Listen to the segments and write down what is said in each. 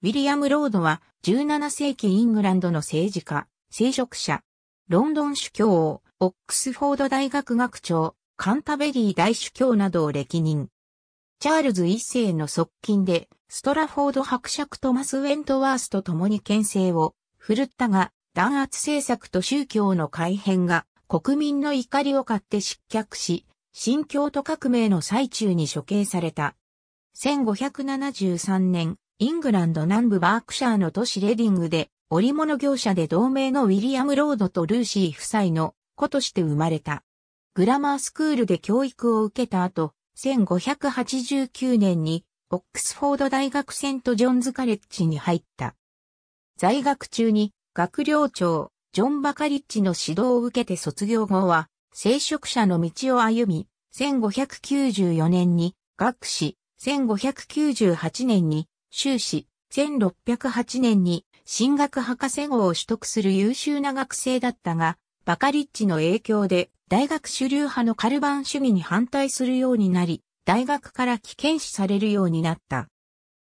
ウィリアム・ロードは17世紀イングランドの政治家、聖職者、ロンドン主教王、オックスフォード大学学長、カンタベリー大主教などを歴任。チャールズ一世の側近で、ストラフォード伯爵トマス・ウェントワースと共に牽制を振るったが、弾圧政策と宗教の改変が国民の怒りを買って失脚し、新教徒革命の最中に処刑された。1573年、イングランド南部バークシャーの都市レディングで、織物業者で同盟のウィリアム・ロードとルーシー夫妻の子として生まれた。グラマースクールで教育を受けた後、1589年にオックスフォード大学セント・ジョンズ・カレッジに入った。在学中に学寮長、ジョン・バカリッジの指導を受けて卒業後は、聖職者の道を歩み、1594年に学士、1598年に修士、1608年に進学博士号を取得する優秀な学生だったが、バカリッチの影響で大学主流派のカルバン主義に反対するようになり、大学から危険視されるようになった。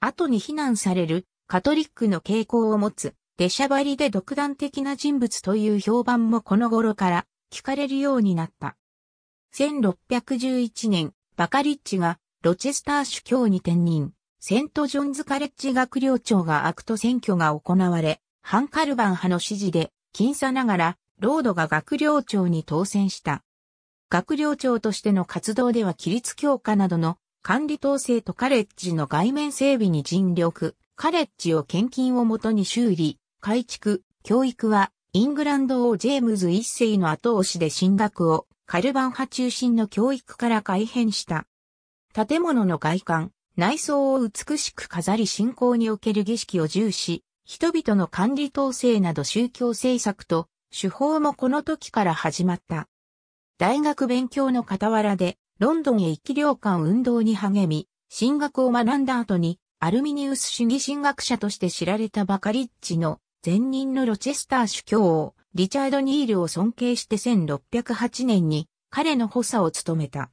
後に非難されるカトリックの傾向を持つ、出しゃばりで独断的な人物という評判もこの頃から聞かれるようになった。1611年、バカリッチがロチェスター主教に転任。セント・ジョンズ・カレッジ学寮長が悪と選挙が行われ、ハン・カルバン派の支持で、僅差ながら、ロードが学寮長に当選した。学寮長としての活動では規律強化などの管理統制とカレッジの外面整備に尽力、カレッジを献金をもとに修理、改築、教育は、イングランド王ジェームズ一世の後押しで進学を、カルバン派中心の教育から改変した。建物の外観、内装を美しく飾り信仰における儀式を重視、人々の管理統制など宗教政策と手法もこの時から始まった。大学勉強の傍らで、ロンドンへ行き領館運動に励み、進学を学んだ後に、アルミニウス主義進学者として知られたバカリッチの前任のロチェスター主教をリチャード・ニールを尊敬して1608年に彼の補佐を務めた。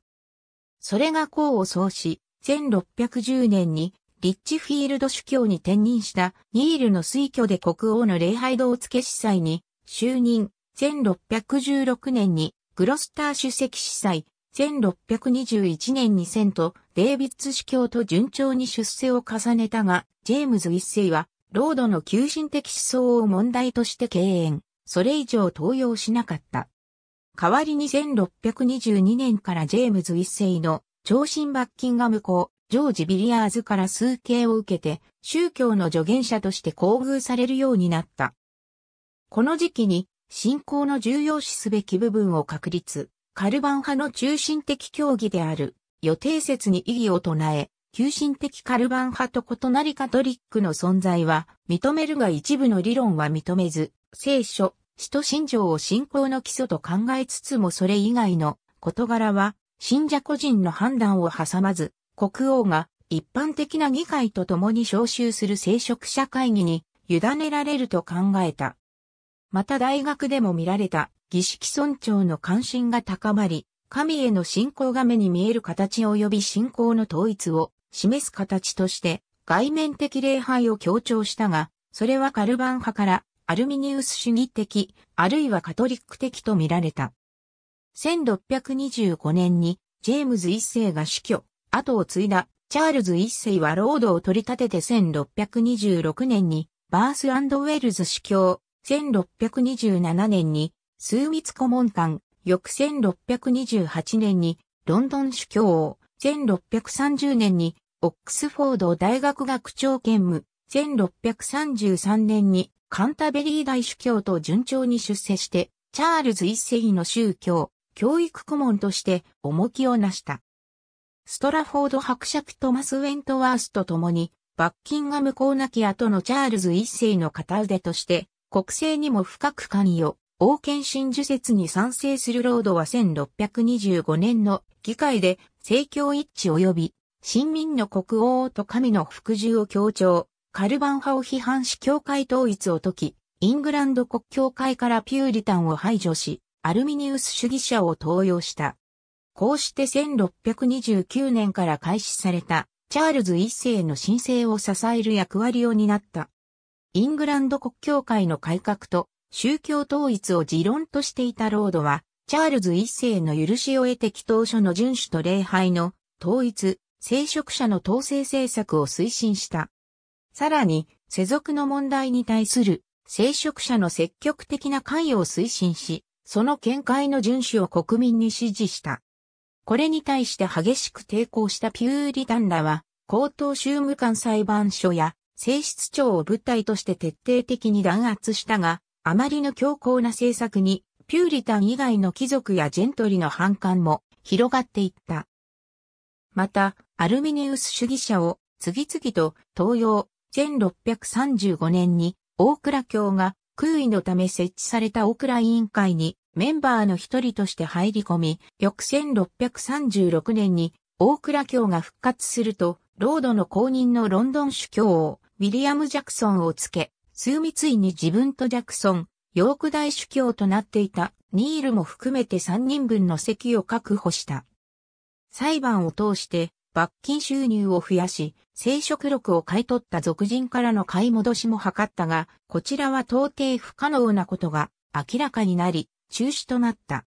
それが功を奏し、1610年にリッチフィールド主教に転任したニールの推挙で国王の礼拝堂付け司祭に就任。1616年にグロスター主席司祭。1621年にセント・デイビッツ主教と順調に出世を重ねたが、ジェームズ一世は、ロードの求心的思想を問題として敬遠、それ以上登用しなかった。代わりに1622年からジェームズ一世の長身バッキンガム校、ジョージ・ビリアーズから数形を受けて、宗教の助言者として厚遇されるようになった。この時期に、信仰の重要視すべき部分を確立、カルバン派の中心的教義である、予定説に異議を唱え、急進的カルバン派と異なりカトリックの存在は認めるが一部の理論は認めず、聖書、使徒信条を信仰の基礎と考えつつもそれ以外の事柄は信者個人の判断を挟まず、国王が一般的な議会と共に招集する聖職者会議に委ねられると考えた。また大学でも見られた儀式尊重の関心が高まり、神への信仰が目に見える形及び信仰の統一を示す形として外面的礼拝を強調したが、それはカルバン派からアルミニウス主義的、あるいはカトリック的と見られた。1625年にジェームズ一世が死去、後を継いだチャールズ一世はロードを取り立てて1626年にバースウェルズ主教、1627年にスーミツ館、翌1628年にロンドン主教を、1630年にオックスフォード大学学長兼務、1633年にカンタベリー大主教と順調に出世して、チャールズ一世の宗教、教育顧問として重きをなした。ストラフォード伯爵トマス・ウェントワースと共に、バッキンガム公なき後のチャールズ一世の片腕として、国政にも深く関与、王権真珠説に賛成するロードは1625年の議会で政教一致及び、新民の国王と神の服従を強調、カルバン派を批判し教会統一を解き、イングランド国教会からピューリタンを排除し、アルミニウス主義者を登用した。こうして1629年から開始されたチャールズ一世の申請を支える役割を担った。イングランド国教会の改革と宗教統一を持論としていたロードは、チャールズ一世の許しを得て祈祷書の遵守と礼拝の統一、聖職者の統制政策を推進した。さらに、世俗の問題に対する聖職者の積極的な関与を推進し、その見解の遵守を国民に支持した。これに対して激しく抵抗したピューリタンらは、高等州務官裁判所や、性質庁を物体として徹底的に弾圧したが、あまりの強硬な政策に、ピューリタン以外の貴族やジェントリの反感も広がっていった。また、アルミニウス主義者を次々と東洋、1635年に大倉教が空位のため設置された大倉委員会にメンバーの一人として入り込み、翌1636年に大倉教が復活すると、ロードの公認のロンドン主教をウィリアム・ジャクソンをつけ、数密位に自分とジャクソン、ヨーク大主教となっていたニールも含めて3人分の席を確保した。裁判を通して罰金収入を増やし、聖職録を買い取った俗人からの買い戻しも図ったが、こちらは到底不可能なことが明らかになり、中止となった。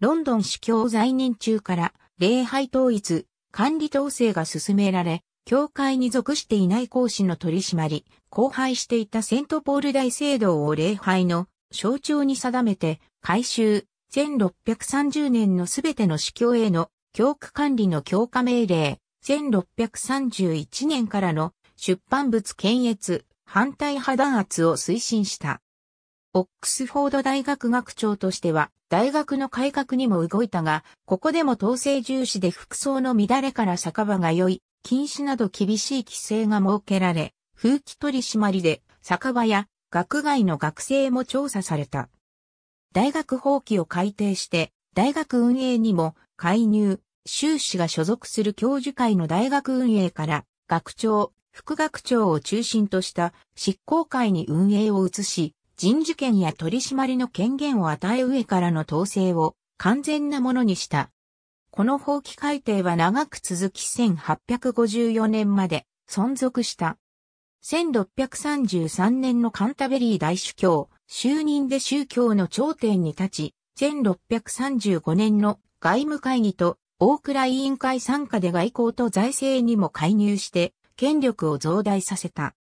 ロンドン司教在任中から礼拝統一、管理統制が進められ、教会に属していない講師の取り締まり、荒廃していたセントポール大聖堂を礼拝の象徴に定めて、改修、1630年のすべての司教への教区管理の強化命令、1631年からの出版物検閲、反対派弾圧を推進した。オックスフォード大学学長としては、大学の改革にも動いたが、ここでも統制重視で服装の乱れから酒場が良い、禁止など厳しい規制が設けられ、風紀取り締まりで、酒場や学外の学生も調査された。大学法規を改定して、大学運営にも介入、修士が所属する教授会の大学運営から、学長、副学長を中心とした執行会に運営を移し、人事権や取締りの権限を与え上からの統制を完全なものにした。この法規改定は長く続き1854年まで存続した。1633年のカンタベリー大主教、就任で宗教の頂点に立ち、1635年の外務会議と大倉委員会参加で外交と財政にも介入して権力を増大させた。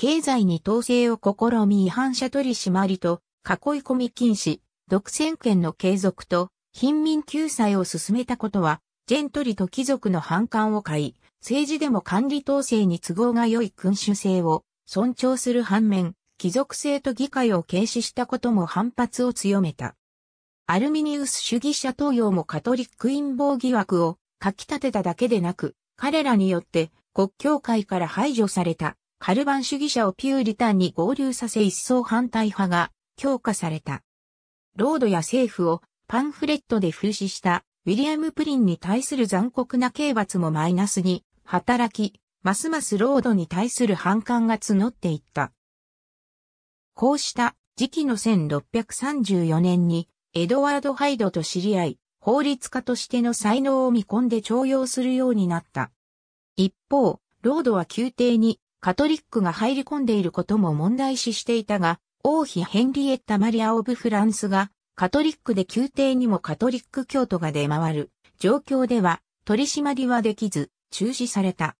経済に統制を試み違反者取り締まりと、囲い込み禁止、独占権の継続と、貧民救済を進めたことは、ジェントリと貴族の反感を買い、政治でも管理統制に都合が良い君主制を尊重する反面、貴族制と議会を軽視したことも反発を強めた。アルミニウス主義者東洋もカトリック陰謀疑惑を書き立てただけでなく、彼らによって国教会から排除されたカルバン主義者をピューリタンに合流させ一層反対派が強化された。ロードや政府をパンフレットで風刺したウィリアム・プリンに対する残酷な刑罰もマイナスに働き、ますますロードに対する反感が募っていった。こうした時期の1634年にエドワード・ハイドと知り合い、法律家としての才能を見込んで徴用するようになった。一方、ロードは宮廷にカトリックが入り込んでいることも問題視していたが、王妃ヘンリエッタ・マリア・オブ・フランスが、カトリックで宮廷にもカトリック教徒が出回る状況では、取り締まりはできず、中止された。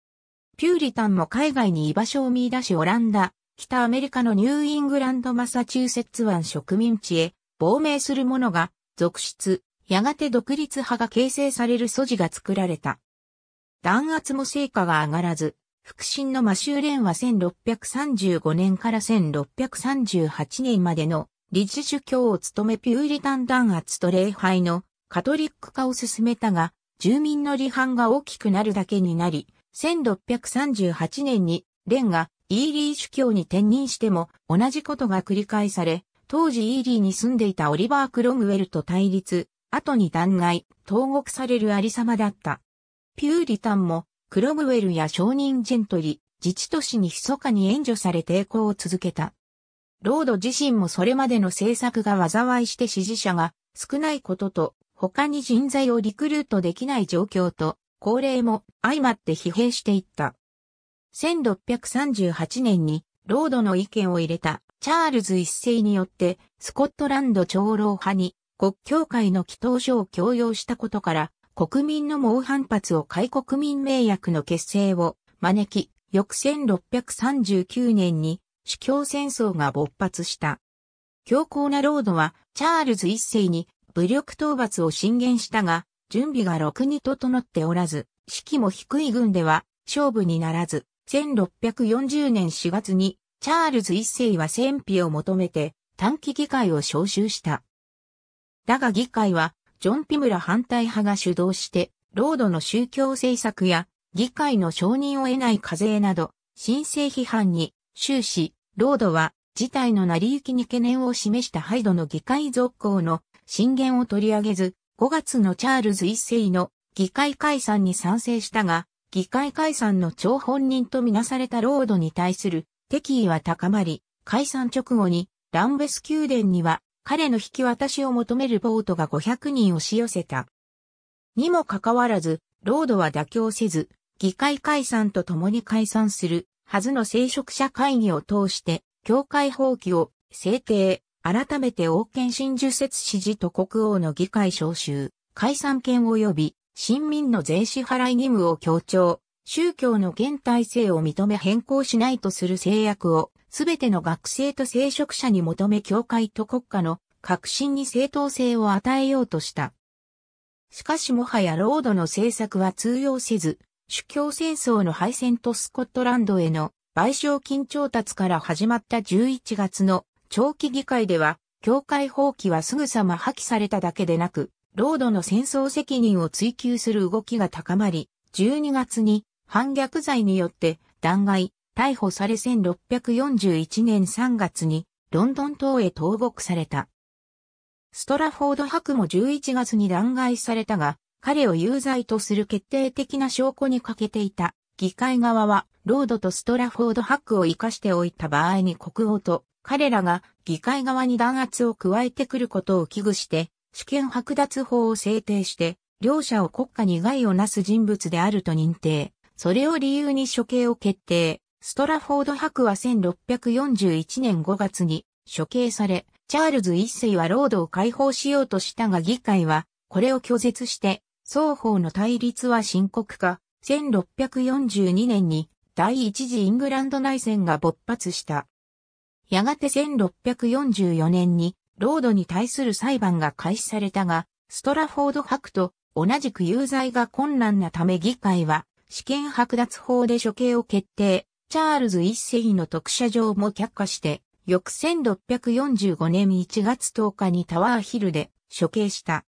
ピューリタンも海外に居場所を見出しオランダ、北アメリカのニューイングランドマサチューセッツ湾植民地へ亡命する者が続出、やがて独立派が形成される素地が作られた。弾圧も成果が上がらず、福神の魔州ンは1635年から1638年までの理事主教を務めピューリタン弾圧と礼拝のカトリック化を進めたが、住民の離反が大きくなるだけになり、1638年にレンがイーリー主教に転任しても同じことが繰り返され、当時イーリーに住んでいたオリバー・クロムウェルと対立、後に弾劾、投獄されるありさまだった。ピューリタンもクロムウェルや商人ジェントリ、自治都市に密かに援助され抵抗を続けた。ロード自身もそれまでの政策が災いして支持者が少ないことと、他に人材をリクルートできない状況と、高齢も相まって疲弊していった。1638年に、ロードの意見を入れたチャールズ一世によって、スコットランド長老派に国教会の祈祷書を強要したことから、国民の猛反発を開国民名約の結成を招き、翌1639年に主教戦争が勃発した。強硬なロードはチャールズ一世に武力討伐を進言したが、準備がろくに整っておらず、士気も低い軍では勝負にならず、1640年4月にチャールズ一世は戦費を求めて短期議会を招集した。だが議会はジョン・ピムラ反対派が主導して、ロードの宗教政策や議会の承認を得ない課税など、申請批判に終始、ロードは事態の成り行きに懸念を示したハイドの議会続行の進言を取り上げず、5月のチャールズ一世の議会解散に賛成したが、議会解散の超本人とみなされたロードに対する敵意は高まり、解散直後にランベス宮殿には彼の引き渡しを求めるボートが500人押し寄せた。にもかかわらず、ロードは妥協せず、議会解散と共に解散するはずの聖職者会議を通して、教会放棄を制定、改めて王権真珠説支持と国王の議会召集、解散権及び、新民の税支払い義務を強調、宗教の現体制を認め変更しないとする制約をすべての学生と聖職者に求め教会と国家の革新に正当性を与えようとした。しかしもはやロードの政策は通用せず、主教戦争の敗戦とスコットランドへの賠償金調達から始まった11月の長期議会では、教会放棄はすぐさま破棄されただけでなく、ロードの戦争責任を追求する動きが高まり、12月に反逆罪によって弾劾、逮捕され1641年3月にロンドン島へ投獄された。ストラフォード博も11月に弾劾されたが、彼を有罪とする決定的な証拠に欠けていた。議会側は、ロードとストラフォード博を生かしておいた場合に国王と彼らが議会側に弾圧を加えてくることを危惧して、主権剥奪法を制定して、両者を国家に害をなす人物であると認定。それを理由に処刑を決定。ストラフォード博は1641年5月に処刑され、チャールズ一世はロードを解放しようとしたが議会はこれを拒絶して、双方の対立は深刻化、1642年に第一次イングランド内戦が勃発した。やがて1644年にロードに対する裁判が開始されたが、ストラフォード博と同じく有罪が困難なため議会は試験剥奪法で処刑を決定。チャールズ一世の特赦状も却下して、翌1645年1月10日にタワーヒルで処刑した。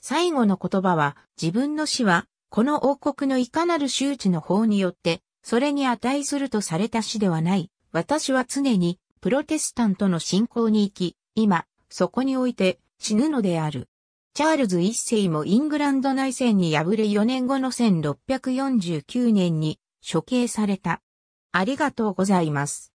最後の言葉は、自分の死は、この王国のいかなる周知の法によって、それに値するとされた死ではない。私は常に、プロテスタントの信仰に行き、今、そこにおいて死ぬのである。チャールズ一世もイングランド内戦に敗れ4年後の1649年に処刑された。ありがとうございます。